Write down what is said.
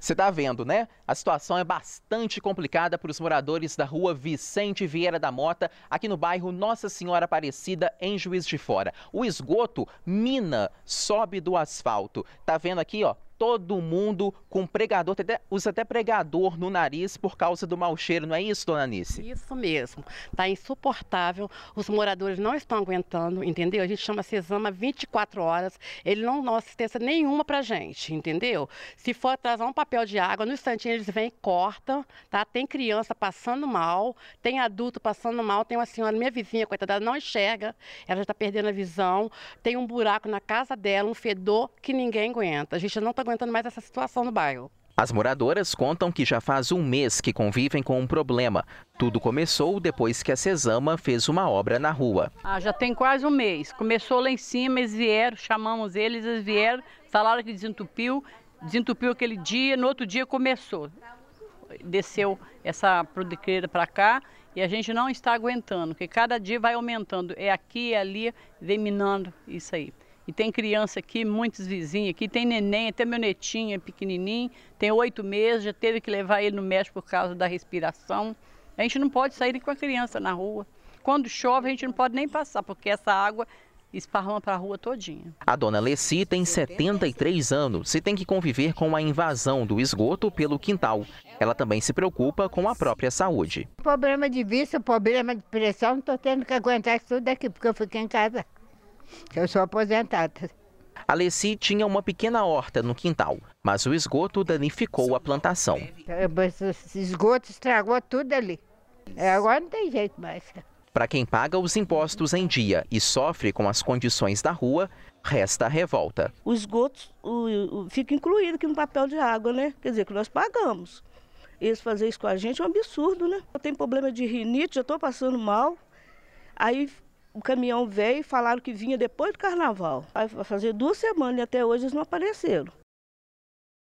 Você está vendo, né? A situação é bastante complicada para os moradores da rua Vicente Vieira da Mota, aqui no bairro Nossa Senhora Aparecida, em Juiz de Fora. O esgoto mina, sobe do asfalto. Tá vendo aqui, ó? todo mundo com pregador, até, usa até pregador no nariz por causa do mau cheiro, não é isso, dona Anice? Isso mesmo. Está insuportável, os moradores não estão aguentando, entendeu? A gente chama Cesama 24 horas, ele não dá assistência nenhuma para gente, entendeu? Se for atrasar um papel de água, no instantinho eles vêm e cortam, tá? Tem criança passando mal, tem adulto passando mal, tem uma senhora, minha vizinha, coitada, não enxerga, ela já está perdendo a visão, tem um buraco na casa dela, um fedor que ninguém aguenta. A gente não está aguentando mais essa situação no bairro. As moradoras contam que já faz um mês que convivem com um problema. Tudo começou depois que a Cesama fez uma obra na rua. Ah, já tem quase um mês. Começou lá em cima, eles vieram, chamamos eles, eles vieram, falaram que desentupiu, desentupiu aquele dia, no outro dia começou. Desceu essa produqueira para cá e a gente não está aguentando, porque cada dia vai aumentando. É aqui, é ali, vem minando isso aí. E tem criança aqui, muitos vizinhos aqui, tem neném, até meu netinho é pequenininho, tem oito meses, já teve que levar ele no médico por causa da respiração. A gente não pode sair com a criança na rua. Quando chove, a gente não pode nem passar, porque essa água esparrama para a rua todinha. A dona Lessi tem 73 anos e tem que conviver com a invasão do esgoto pelo quintal. Ela também se preocupa com a própria saúde. Problema de vista, problema de pressão, estou tendo que aguentar isso tudo aqui, porque eu fiquei em casa. Eu sou aposentada. Alessi tinha uma pequena horta no quintal, mas o esgoto danificou a plantação. O então, esgoto estragou tudo ali. É, agora não tem jeito mais. Para quem paga os impostos em dia e sofre com as condições da rua, resta a revolta. O esgoto o, o, fica incluído aqui no papel de água, né? Quer dizer, que nós pagamos. Eles fazer isso com a gente é um absurdo, né? Eu tenho problema de rinite, já estou passando mal. Aí o caminhão veio e falaram que vinha depois do carnaval. vai fazer duas semanas e até hoje eles não apareceram.